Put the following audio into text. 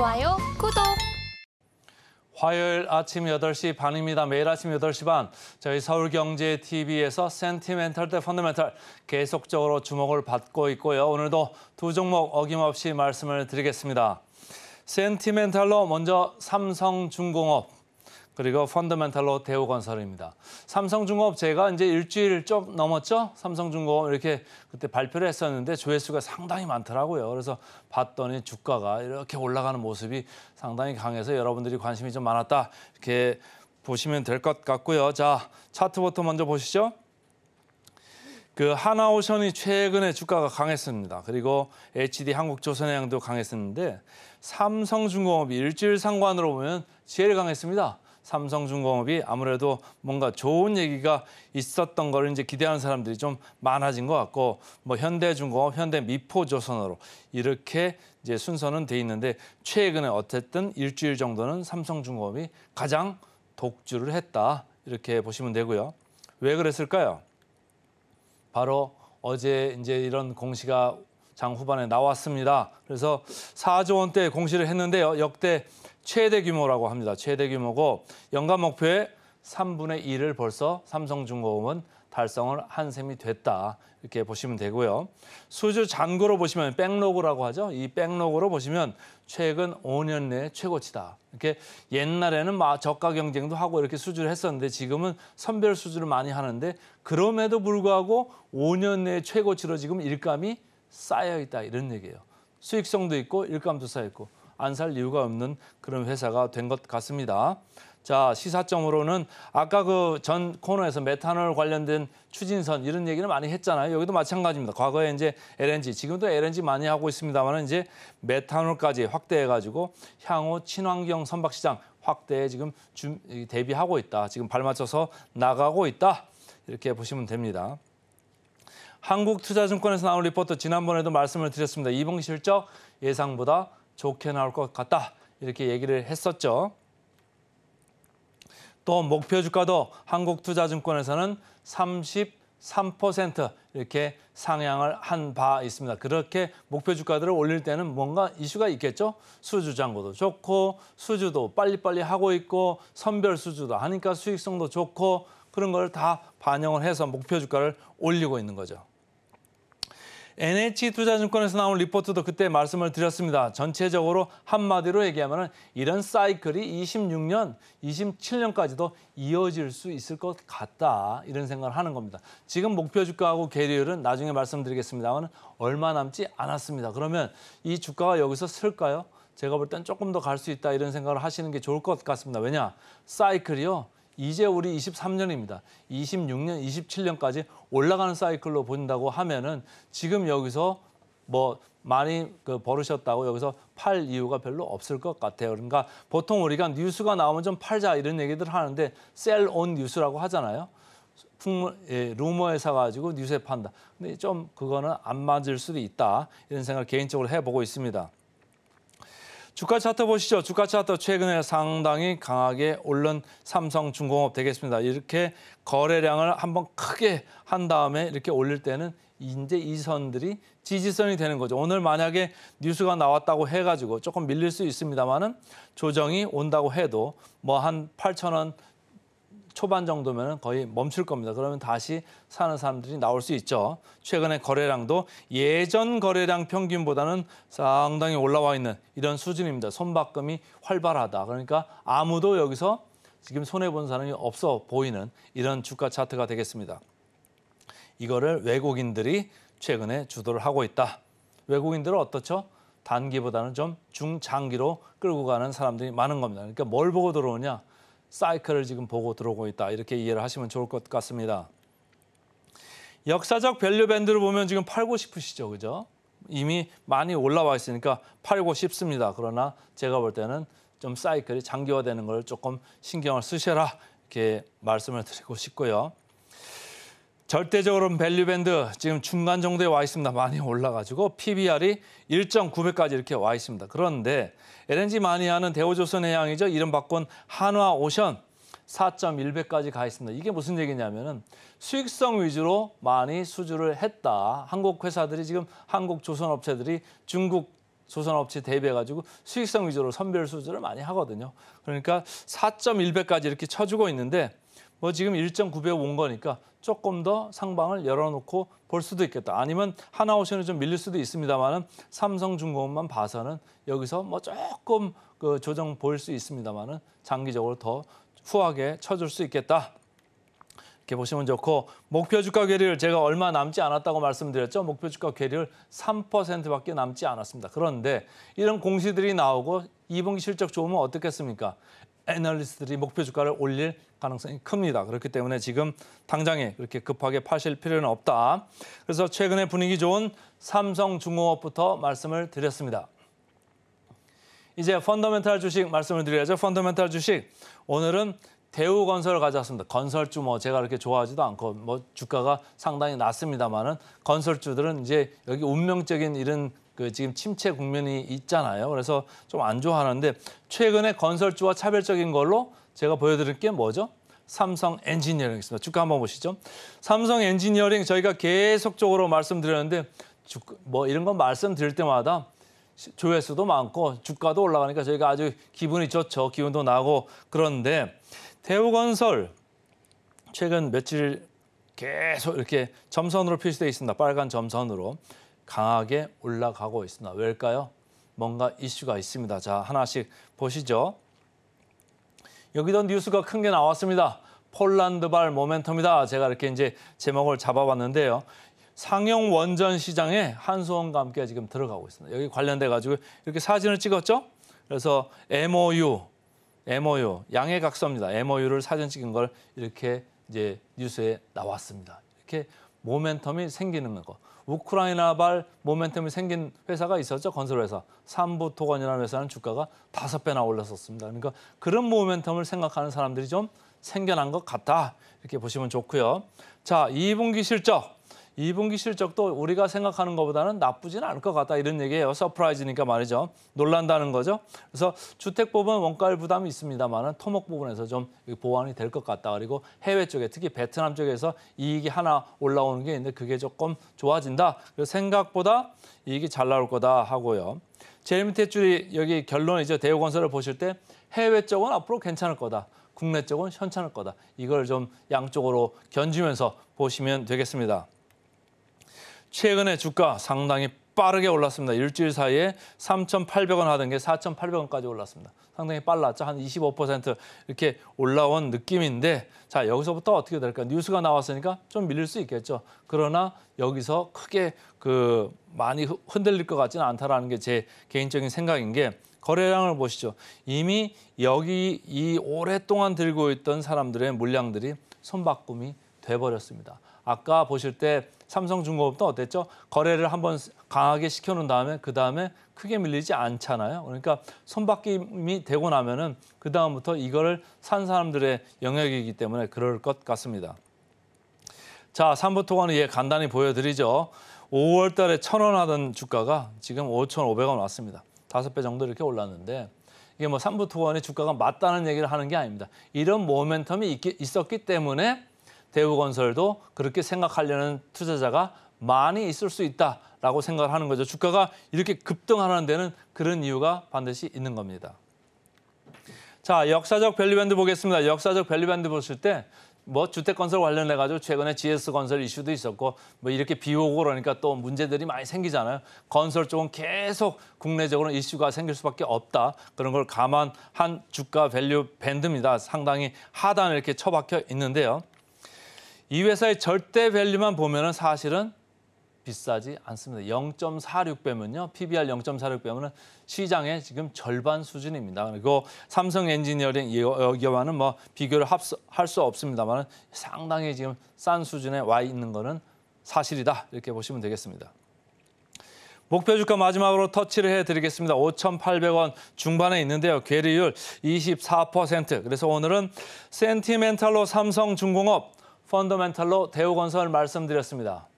좋아요, 구독. 화요일 아침 8시 반입니다. 매일 아침 8시 반 저희 서울경제TV에서 센티멘털 대 펀더멘털 계속적으로 주목을 받고 있고요. 오늘도 두 종목 어김없이 말씀을 드리겠습니다. 센티멘탈로 먼저 삼성중공업 그리고 펀더멘탈로 대우건설입니다. 삼성중공업 제가 이제 일주일 좀 넘었죠? 삼성중공업 이렇게 그때 발표를 했었는데 조회수가 상당히 많더라고요. 그래서 봤더니 주가가 이렇게 올라가는 모습이 상당히 강해서 여러분들이 관심이 좀 많았다. 이렇게 보시면 될 것 같고요. 자, 차트부터 먼저 보시죠. 그 하나오션이 최근에 주가가 강했습니다. 그리고 HD 한국조선해양도 강했었는데 삼성중공업이 일주일 상관으로 보면 제일 강했습니다. 삼성중공업이 아무래도 뭔가 좋은 얘기가 있었던 걸 이제 기대하는 사람들이 좀 많아진 것 같고 뭐 현대중공업, 현대미포조선으로 이렇게 이제 순서는 돼 있는데 최근에 어쨌든 일주일 정도는 삼성중공업이 가장 독주를 했다 이렇게 보시면 되고요. 왜 그랬을까요? 바로 어제 이제 이런 공시가 장 후반에 나왔습니다. 그래서 4조 원대 공시를 했는데요. 역대 최대 규모라고 합니다. 최대 규모고 연간 목표의 3분의 1을 벌써 삼성중공업은 달성을 한 셈이 됐다. 이렇게 보시면 되고요. 수주 잔고로 보시면 백로그라고 하죠. 이 백로그로 보시면 최근 5년 내 최고치다. 이렇게 옛날에는 막 저가 경쟁도 하고 이렇게 수주를 했었는데 지금은 선별 수주를 많이 하는데 그럼에도 불구하고 5년 내 최고치로 지금 일감이 쌓여 있다 이런 얘기예요. 수익성도 있고 일감도 쌓여 있고 안살 이유가 없는 그런 회사가 된 것 같습니다. 자, 시사점으로는 아까 그 전 코너에서 메탄올 관련된 추진선 이런 얘기를 많이 했잖아요. 여기도 마찬가지입니다. 과거에 이제 LNG, 지금도 LNG 많이 하고 있습니다만 은 이제 메탄올까지 확대해 가지고 향후 친환경 선박 시장 확대에 지금 대비하고 있다. 지금 발맞춰서 나가고 있다. 이렇게 보시면 됩니다. 한국투자증권에서 나온 리포트 지난번에도 말씀을 드렸습니다. 이번 실적 예상보다 좋게 나올 것 같다. 이렇게 얘기를 했었죠. 또 목표 주가도 한국투자증권에서는 33% 이렇게 상향을 한 바 있습니다. 그렇게 목표 주가들을 올릴 때는 뭔가 이슈가 있겠죠. 수주 잔고도 좋고 수주도 빨리빨리 하고 있고 선별 수주도 하니까 수익성도 좋고 그런 걸 다 반영을 해서 목표 주가를 올리고 있는 거죠. NH투자증권에서 e 나온 리포트도 그때 말씀을 드렸습니다. 전체적으로 한마디로 얘기하면 이런 사이클이 26년, 27년까지도 이어질 수 있을 것 같다. 이런 생각을 하는 겁니다. 지금 목표 주가하고 계리율은 나중에 말씀드리겠습니다만 얼마 남지 않았습니다. 그러면 이 주가가 여기서 쓸까요? 제가 볼 땐 조금 더 갈 수 있다 이런 생각을 하시는 게 좋을 것 같습니다. 왜냐? 사이클이요. 이제 우리 23년입니다. 26년, 27년까지 올라가는 사이클로 본다고 하면은 지금 여기서 뭐 많이 그 버르셨다고 여기서 팔 이유가 별로 없을 것 같아요. 그러니까 보통 우리가 뉴스가 나오면 좀 팔자 이런 얘기들 하는데 셀 온 뉴스라고 하잖아요. 풍물, 예, 루머에 사가지고 뉴스에 판다. 근데 좀 그거는 안 맞을 수도 있다. 이런 생각을 개인적으로 해보고 있습니다. 주가 차트 보시죠. 주가 차트 최근에 상당히 강하게 오른 삼성중공업 되겠습니다. 이렇게 거래량을 한번 크게 한 다음에 이렇게 올릴 때는 이제 이 선들이 지지선이 되는 거죠. 오늘 만약에 뉴스가 나왔다고 해가지고 조금 밀릴 수 있습니다만은 조정이 온다고 해도 뭐 한 8천 원 초반 정도면 거의 멈출 겁니다. 그러면 다시 사는 사람들이 나올 수 있죠. 최근에 거래량도 예전 거래량 평균보다는 상당히 올라와 있는 이런 수준입니다. 손바꿈이 활발하다. 그러니까 아무도 여기서 지금 손해 본 사람이 없어 보이는 이런 주가 차트가 되겠습니다. 이거를 외국인들이 최근에 주도를 하고 있다. 외국인들은 어떻죠? 단기보다는 좀 중장기로 끌고 가는 사람들이 많은 겁니다. 그러니까 뭘 보고 들어오냐? 사이클을 지금 보고 들어오고 있다. 이렇게 이해를 하시면 좋을 것 같습니다. 역사적 밸류 밴드를 보면 지금 팔고 싶으시죠. 그죠? 이미 많이 올라와 있으니까 팔고 싶습니다. 그러나 제가 볼 때는 좀 사이클이 장기화되는 걸 조금 신경을 쓰셔라. 이렇게 말씀을 드리고 싶고요. 절대적으로는 밸류밴드 지금 중간 정도에 와 있습니다. 많이 올라가지고 PBR이 1.9배까지 이렇게 와 있습니다. 그런데 LNG 많이 하는 대우조선해양이죠. 이름 바꾼 한화오션 4.1배까지 가 있습니다. 이게 무슨 얘기냐면은 수익성 위주로 많이 수주를 했다. 한국 회사들이 지금 한국 조선업체들이 중국 조선업체 대비해가지고 수익성 위주로 선별 수주를 많이 하거든요. 그러니까 4.1배까지 이렇게 쳐주고 있는데 뭐 지금 일정 구배온 거니까 조금 더 상방을 열어놓고 볼 수도 있겠다. 아니면 하나오션이 좀 밀릴 수도 있습니다만은 삼성중공업만 봐서는 여기서 뭐 조금 그 조정 볼 수 있습니다만은 장기적으로 더 후하게 쳐줄 수 있겠다. 이렇게 보시면 좋고 목표 주가 괴리를 제가 얼마 남지 않았다고 말씀드렸죠. 목표 주가 괴리를 3%밖에 남지 않았습니다. 그런데 이런 공시들이 나오고 2분기 실적 좋으면 어떻겠습니까? 애널리스트들이 목표 주가를 올릴 가능성이 큽니다. 그렇기 때문에 지금 당장에 그렇게 급하게 파실 필요는 없다. 그래서 최근에 분위기 좋은 삼성중공업부터 말씀을 드렸습니다. 이제 펀더멘탈 주식 말씀을 드려야죠. 펀더멘탈 주식 오늘은 대우건설을 가져왔습니다. 건설주 뭐 제가 그렇게 좋아하지도 않고 뭐 주가가 상당히 낮습니다만은 건설주들은 이제 여기 운명적인 이런 그 지금 침체 국면이 있잖아요. 그래서 좀 안 좋아하는데 최근에 건설주와 차별적인 걸로 제가 보여드릴 게 뭐죠? 삼성 엔지니어링입니다. 주가 한번 보시죠. 삼성 엔지니어링 저희가 계속적으로 말씀드렸는데 뭐 이런 건 말씀드릴 때마다 조회수도 많고 주가도 올라가니까 저희가 아주 기분이 좋죠. 기운도 나고 그런데 대우건설 최근 며칠 계속 이렇게 점선으로 표시되어 있습니다. 빨간 점선으로 강하게 올라가고 있습니다. 왜일까요? 뭔가 이슈가 있습니다. 자 하나씩 보시죠. 여기던 뉴스가 큰 게 나왔습니다. 폴란드발 모멘텀이다. 제가 이렇게 이제 제목을 잡아봤는데요. 상영 원전 시장에 한수원과 함께 지금 들어가고 있습니다. 여기 관련돼 가지고 이렇게 사진을 찍었죠. 그래서 MOU, MOU 양해각서입니다. MOU를 사진 찍은 걸 이렇게 이제 뉴스에 나왔습니다. 이렇게 모멘텀이 생기는 거 우크라이나발 모멘텀이 생긴 회사가 있었죠 건설회사 삼부토건이라는 회사는 주가가 다섯 배나 올랐었습니다. 그러니까 그런 모멘텀을 생각하는 사람들이 좀 생겨난 것 같다 이렇게 보시면 좋고요. 자 2분기 실적 2분기 실적도 우리가 생각하는 것보다는 나쁘진 않을 것 같다 이런 얘기예요. 서프라이즈니까 말이죠. 놀란다는 거죠. 그래서 주택 부분 원가율 부담이 있습니다만 토목 부분에서 좀 보완이 될 것 같다. 그리고 해외 쪽에 특히 베트남 쪽에서 이익이 하나 올라오는 게 있는데 그게 조금 좋아진다. 그래서 생각보다 이익이 잘 나올 거다 하고요. 제일 밑에 줄이 여기 결론이죠. 대우건설을 보실 때 해외 쪽은 앞으로 괜찮을 거다. 국내 쪽은 현찮을 거다. 이걸 좀 양쪽으로 견주면서 보시면 되겠습니다. 최근에 주가 상당히 빠르게 올랐습니다. 일주일 사이에 3,800원 하던 게 4,800원까지 올랐습니다. 상당히 빨랐죠. 한 25% 이렇게 올라온 느낌인데 자 여기서부터 어떻게 될까? 뉴스가 나왔으니까 좀 밀릴 수 있겠죠. 그러나 여기서 크게 그 많이 흔들릴 것 같지는 않다라는 게 제 개인적인 생각인 게 거래량을 보시죠. 이미 여기 이 오랫동안 들고 있던 사람들의 물량들이 손바꿈이 돼버렸습니다. 아까 보실 때 삼성중공업도 어땠죠? 거래를 한번 강하게 시켜놓은 다음에 그 다음에 크게 밀리지 않잖아요. 그러니까 손바뀜이 되고 나면은 그 다음부터 이거를 산 사람들의 영역이기 때문에 그럴 것 같습니다. 자, 3부 통화는 예 간단히 보여드리죠. 5월 달에 1 0 0 0원 하던 주가가 지금 5,500원 왔습니다. 5배 정도 이렇게 올랐는데 이게 뭐 3부 투화의 주가가 맞다는 얘기를 하는 게 아닙니다. 이런 모멘텀이 있, 기 있었기 때문에 대우건설도 그렇게 생각하려는 투자자가 많이 있을 수 있다라고 생각을 하는 거죠. 주가가 이렇게 급등하는 데는 그런 이유가 반드시 있는 겁니다. 자, 역사적 밸류밴드 보겠습니다. 역사적 밸류밴드 보실 때 뭐 주택건설 관련해 가지고 최근에 GS건설 이슈도 있었고 뭐 이렇게 비 오고 그러니까 또 문제들이 많이 생기잖아요. 건설 쪽은 계속 국내적으로 이슈가 생길 수밖에 없다. 그런 걸 감안한 주가 밸류 밴드입니다. 상당히 하단에 이렇게 처박혀 있는데요. 이 회사의 절대 밸류만 보면은 사실은 비싸지 않습니다. 0.46배면요. PBR 0.46배면은 시장의 지금 절반 수준입니다. 그리고 삼성 엔지니어링 여기와는 뭐 비교를 할 수 없습니다만 상당히 지금 싼 수준에 와 있는 거는 사실이다. 이렇게 보시면 되겠습니다. 목표 주가 마지막으로 터치를 해드리겠습니다. 5,800원 중반에 있는데요. 괴리율 24%. 그래서 오늘은 센티멘탈로 삼성중공업 펀더멘탈로 대우건설 말씀드렸습니다.